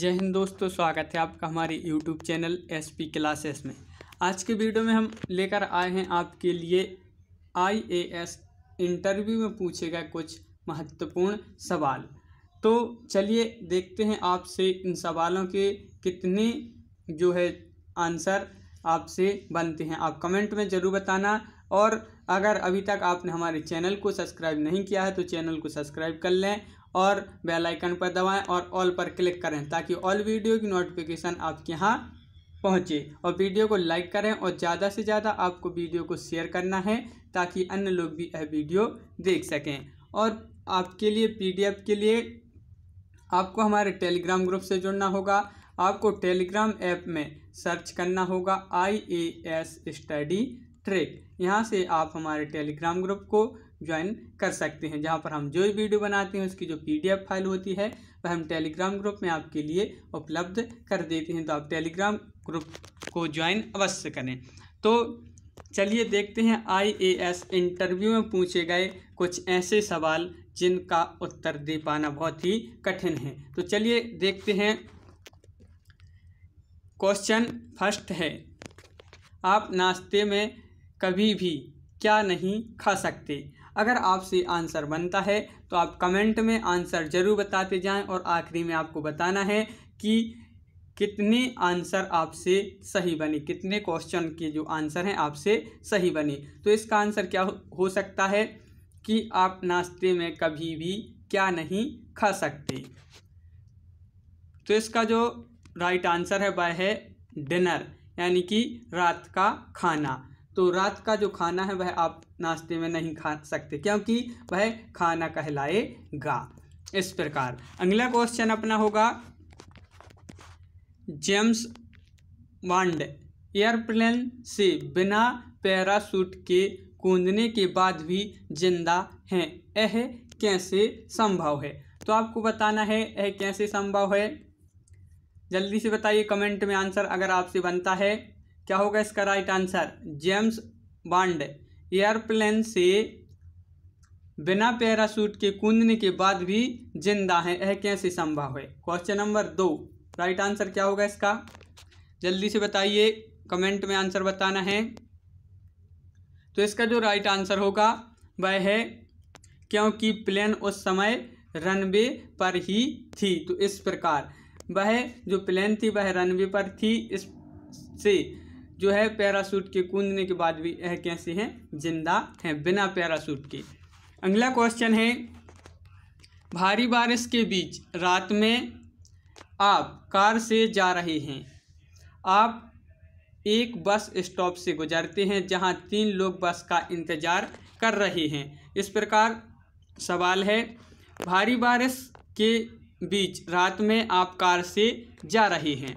जय हिंद दोस्तों स्वागत है आपका हमारे YouTube channel S P classes में आज के वीडियो में हम लेकर आए हैं आपके लिए आई ए एस इंटरव्यू में पूछे गए कुछ महत्वपूर्ण सवाल तो चलिए देखते हैं आपसे इन सवालों के कितने जो है आंसर आपसे बनते हैं आप कमेंट में ज़रूर बताना और अगर अभी तक आपने हमारे चैनल को सब्सक्राइब नहीं किया है तो चैनल को सब्सक्राइब कर लें और बेल आइकन पर दबाएं और ऑल पर क्लिक करें ताकि ऑल वीडियो की नोटिफिकेशन आपके यहाँ पहुँचे और वीडियो को लाइक करें और ज़्यादा से ज़्यादा आपको वीडियो को शेयर करना है ताकि अन्य लोग भी यह वीडियो देख सकें और आपके लिए पी के लिए आपको हमारे टेलीग्राम ग्रुप से जुड़ना होगा आपको टेलीग्राम ऐप में सर्च करना होगा I A S study trick यहाँ से आप हमारे टेलीग्राम ग्रुप को ज्वाइन कर सकते हैं जहाँ पर हम जो वीडियो बनाते हैं उसकी जो पीडीएफ फाइल होती है वह हम टेलीग्राम ग्रुप में आपके लिए उपलब्ध कर देते हैं तो आप टेलीग्राम ग्रुप को ज्वाइन अवश्य करें तो चलिए देखते हैं आईएएस इंटरव्यू में पूछे गए कुछ ऐसे सवाल जिनका उत्तर दे पाना बहुत ही कठिन है तो चलिए देखते हैं क्वेश्चन फर्स्ट है आप नाश्ते में कभी भी क्या नहीं खा सकते अगर आपसे आंसर बनता है तो आप कमेंट में आंसर ज़रूर बताते जाएं और आखिरी में आपको बताना है कि कितने आंसर आपसे सही बने कितने क्वेश्चन के जो आंसर हैं आपसे सही बने तो इसका आंसर क्या हो सकता है कि आप नाश्ते में कभी भी क्या नहीं खा सकते तो इसका जो राइट आंसर है वह है डिनर यानी कि रात का खाना तो रात का जो खाना है वह आप नाश्ते में नहीं खा सकते क्योंकि वह खाना कहलाएगा इस प्रकार अगला क्वेश्चन अपना होगा जेम्स वांड एयरप्लेन से बिना पैराशूट के कूदने के बाद भी जिंदा हैं यह कैसे संभव है तो आपको बताना है यह कैसे संभव है जल्दी से बताइए कमेंट में आंसर अगर आपसे बनता है क्या होगा इसका right answer James Bond airplane से बिना पैराशूट के कूदने के बाद भी जिंदा है यह कैसे संभव है क्वेश्चन नंबर दो राइट आंसर क्या होगा इसका जल्दी से बताइए कमेंट में आंसर बताना है तो इसका जो राइट आंसर होगा वह है क्योंकि प्लेन उस समय रनवे पर ही थी तो इस प्रकार वह जो प्लेन थी वह रनवे पर थी इस से जो है पैरासूट के कूदने के बाद भी यह कैसे हैं जिंदा हैं बिना पैरासूट के अगला क्वेश्चन है भारी बारिश के बीच रात में आप कार से जा रहे हैं आप एक बस स्टॉप से गुजरते हैं जहां तीन लोग बस का इंतज़ार कर रहे हैं इस प्रकार सवाल है भारी बारिश के बीच रात में आप कार से जा रहे हैं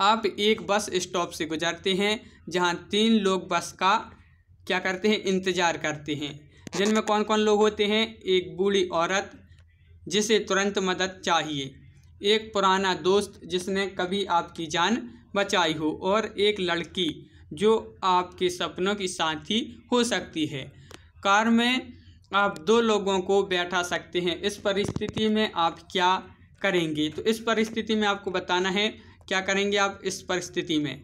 आप एक बस स्टॉप से गुजरते हैं जहाँ तीन लोग बस का क्या करते हैं इंतज़ार करते हैं जिनमें कौन कौन लोग होते हैं एक बूढ़ी औरत जिसे तुरंत मदद चाहिए एक पुराना दोस्त जिसने कभी आपकी जान बचाई हो और एक लड़की जो आपके सपनों की साथी हो सकती है कार में आप दो लोगों को बैठा सकते हैं इस परिस्थिति में आप क्या करेंगे तो इस परिस्थिति में आपको बताना है क्या करेंगे आप इस परिस्थिति में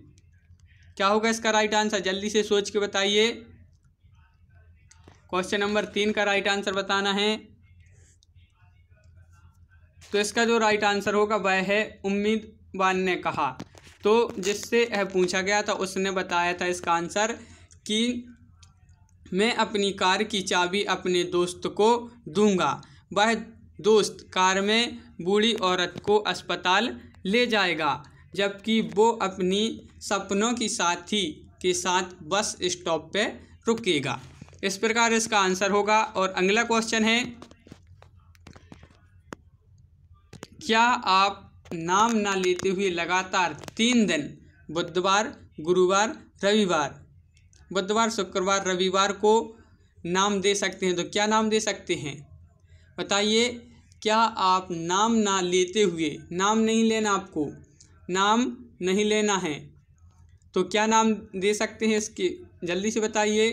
क्या होगा इसका राइट आंसर जल्दी से सोच के बताइए क्वेश्चन नंबर तीन का राइट आंसर बताना है तो इसका जो राइट आंसर होगा वह है उम्मीद बान ने कहा तो जिससे यह पूछा गया था उसने बताया था इसका आंसर कि मैं अपनी कार की चाबी अपने दोस्त को दूंगा वह दोस्त कार में बूढ़ी औरत को अस्पताल ले जाएगा जबकि वो अपनी सपनों की साथी के साथ बस स्टॉप पे रुकेगा इस प्रकार इसका आंसर होगा और अगला क्वेश्चन है क्या आप नाम ना लेते हुए लगातार तीन दिन बुधवार गुरुवार रविवार बुधवार शुक्रवार रविवार को नाम दे सकते हैं तो क्या नाम दे सकते हैं बताइए क्या आप नाम ना लेते हुए नाम नहीं लेना आपको नाम नहीं लेना है तो क्या नाम दे सकते हैं इसके जल्दी से बताइए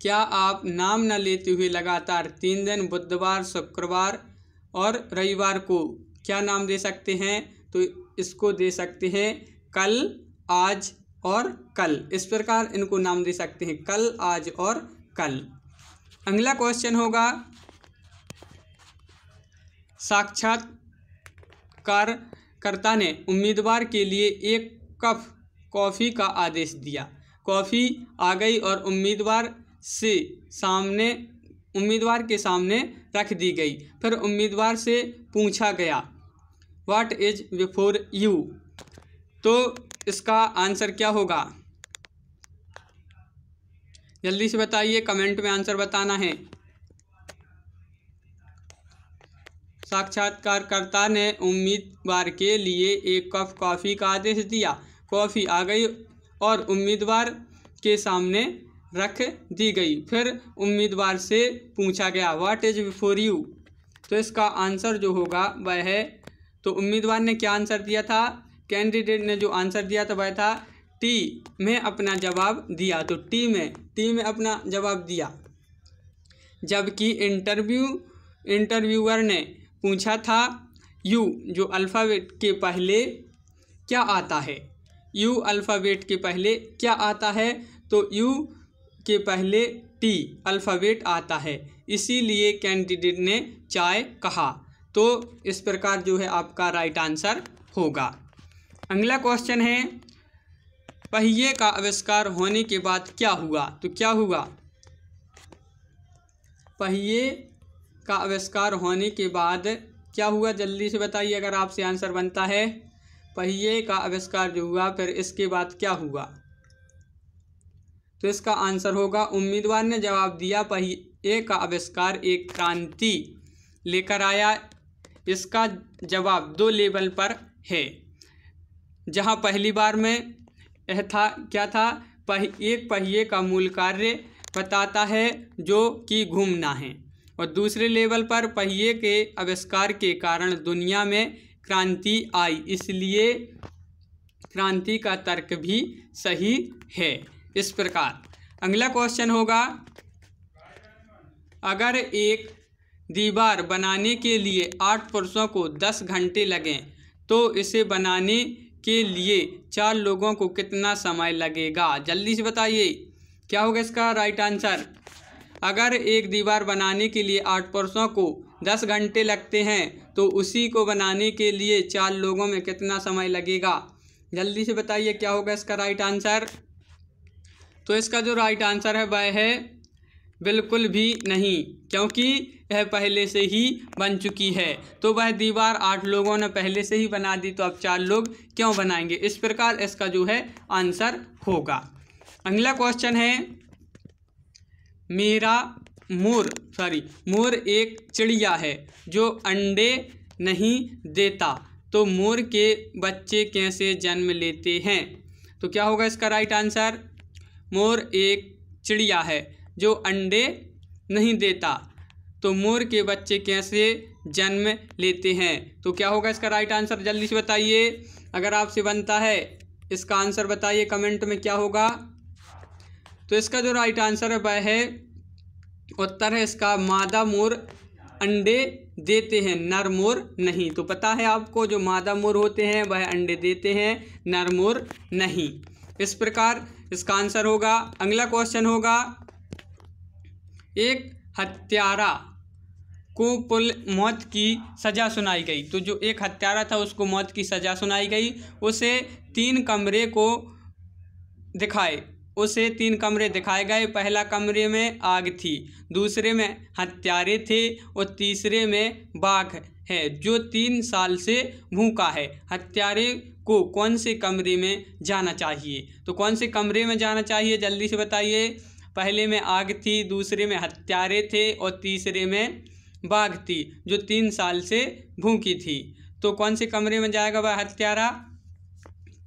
क्या आप नाम न लेते हुए लगातार तीन दिन बुधवार शुक्रवार और रविवार को क्या नाम दे सकते हैं तो इसको दे सकते हैं कल आज और कल इस प्रकार इनको नाम दे सकते हैं कल आज और कल अगला क्वेश्चन होगा साक्षात्कार करता ने उम्मीदवार के लिए एक कप कॉफ़ी का आदेश दिया कॉफ़ी आ गई और उम्मीदवार से सामने उम्मीदवार के सामने रख दी गई फिर उम्मीदवार से पूछा गया वाट इज बिफोर यू तो इसका आंसर क्या होगा जल्दी से बताइए कमेंट में आंसर बताना है साक्षात्कारकर्ता ने उम्मीदवार के लिए एक कप कॉफ़ी का आदेश दिया कॉफ़ी आ गई और उम्मीदवार के सामने रख दी गई फिर उम्मीदवार से पूछा गया व्हाट इज़ बिफोर यू तो इसका आंसर जो होगा वह है तो उम्मीदवार ने क्या आंसर दिया था कैंडिडेट ने जो आंसर दिया था वह था टी में अपना जवाब दिया तो टी में टी में अपना जवाब दिया जबकि इंटरव्यू इंटरव्यूअर ने पूछा था यू जो अल्फ़ाबेट के पहले क्या आता है यू अल्फ़ाबेट के पहले क्या आता है तो यू के पहले टी अल्फ़ाबेट आता है इसीलिए कैंडिडेट ने चाय कहा तो इस प्रकार जो है आपका राइट आंसर होगा अगला क्वेश्चन है पहिए का आविष्कार होने के बाद क्या हुआ तो क्या हुआ पहिए का आविष्कार होने के बाद क्या हुआ जल्दी से बताइए अगर आपसे आंसर बनता है पहिए का आविष्कार जो हुआ फिर इसके बाद क्या हुआ तो इसका आंसर होगा उम्मीदवार ने जवाब दिया पहिए का आविष्कार एक क्रांति लेकर आया इसका जवाब दो लेवल पर है जहां पहली बार में यह था क्या था पह, एक पहिए का मूल कार्य बताता है जो कि घूमना है और दूसरे लेवल पर पहिए के आविष्कार के कारण दुनिया में क्रांति आई इसलिए क्रांति का तर्क भी सही है इस प्रकार अगला क्वेश्चन होगा अगर एक दीवार बनाने के लिए आठ पुरुषों को दस घंटे लगें तो इसे बनाने के लिए चार लोगों को कितना समय लगेगा जल्दी से बताइए क्या होगा इसका राइट आंसर अगर एक दीवार बनाने के लिए आठ पुरुषों को दस घंटे लगते हैं तो उसी को बनाने के लिए चार लोगों में कितना समय लगेगा जल्दी से बताइए क्या होगा इसका राइट आंसर तो इसका जो राइट आंसर है वह है बिल्कुल भी नहीं क्योंकि यह पहले से ही बन चुकी है तो वह दीवार आठ लोगों ने पहले से ही बना दी तो अब चार लोग क्यों बनाएंगे इस प्रकार इसका जो है आंसर होगा अगला क्वेश्चन है मेरा मोर सॉरी मोर एक चिड़िया है जो अंडे नहीं देता तो मोर के बच्चे कैसे जन्म लेते हैं तो क्या होगा इसका राइट आंसर मोर एक चिड़िया है जो अंडे नहीं देता तो मोर के बच्चे कैसे जन्म लेते हैं तो क्या होगा इसका राइट आंसर जल्दी से बताइए अगर आपसे बनता है इसका आंसर बताइए कमेंट में क्या होगा तो इसका जो राइट आंसर है वह है उत्तर है इसका मादा मोर अंडे देते हैं नर मोर नहीं तो पता है आपको जो मादा मोर होते हैं वह अंडे देते हैं नर मोर नहीं इस प्रकार इसका आंसर होगा अगला क्वेश्चन होगा एक हत्यारा को पुल मौत की सज़ा सुनाई गई तो जो एक हत्यारा था उसको मौत की सज़ा सुनाई गई उसे तीन कमरे को दिखाए उसे तीन कमरे दिखाए गए पहला कमरे में आग थी दूसरे में हत्यारे थे और तीसरे में बाघ है जो तीन साल से भूखा है हत्यारे को कौन से कमरे में जाना चाहिए तो कौन से कमरे में जाना चाहिए जल्दी से बताइए पहले में आग थी दूसरे में हत्यारे थे और तीसरे में बाघ थी जो तीन साल से भूखी थी तो कौन से कमरे में जाएगा वह हत्यारा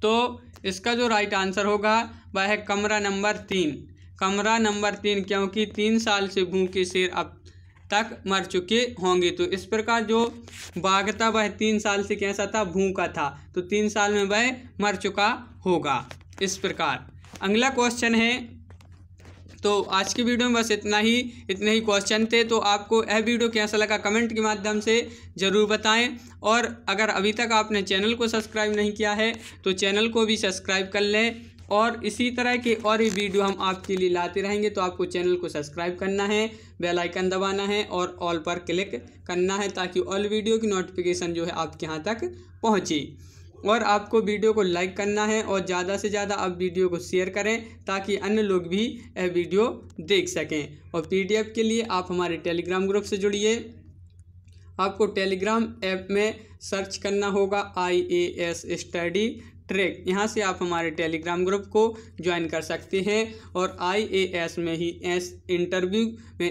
तो इसका जो राइट आंसर होगा वह है कमरा नंबर तीन कमरा नंबर तीन क्योंकि तीन साल से भूखे शेर अब तक मर चुके होंगे तो इस प्रकार जो बाघ था वह तीन साल से कैसा था भूखा था तो तीन साल में वह मर चुका होगा इस प्रकार अगला क्वेश्चन है तो आज के वीडियो में बस इतना ही इतने ही क्वेश्चन थे तो आपको यह वीडियो कैसा लगा कमेंट के माध्यम से ज़रूर बताएं और अगर अभी तक आपने चैनल को सब्सक्राइब नहीं किया है तो चैनल को भी सब्सक्राइब कर लें और इसी तरह के और भी वीडियो हम आपके लिए लाते रहेंगे तो आपको चैनल को सब्सक्राइब करना है बेल आइकन दबाना है और ऑल पर क्लिक करना है ताकि ऑल वीडियो की नोटिफिकेशन जो है आपके यहाँ तक पहुँचे और आपको वीडियो को लाइक करना है और ज़्यादा से ज़्यादा आप वीडियो को शेयर करें ताकि अन्य लोग भी यह वीडियो देख सकें और पी के लिए आप हमारे टेलीग्राम ग्रुप से जुड़िए आपको टेलीग्राम ऐप में सर्च करना होगा I A S study track यहाँ से आप हमारे टेलीग्राम ग्रुप को ज्वाइन कर सकते हैं और आई ए एस में ही एस इंटरव्यू में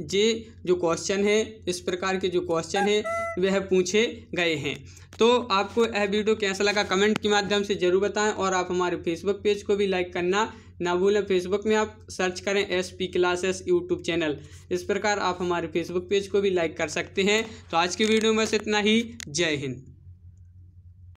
ये जो क्वेश्चन है इस प्रकार के जो क्वेश्चन है वह पूछे गए हैं तो आपको यह वीडियो कैसा लगा कमेंट के माध्यम से ज़रूर बताएं और आप हमारे फेसबुक पेज को भी लाइक करना ना भूलें फेसबुक में आप सर्च करें S P classes YouTube channel इस प्रकार आप हमारे फेसबुक पेज को भी लाइक कर सकते हैं तो आज की वीडियो में बस इतना ही जय हिंद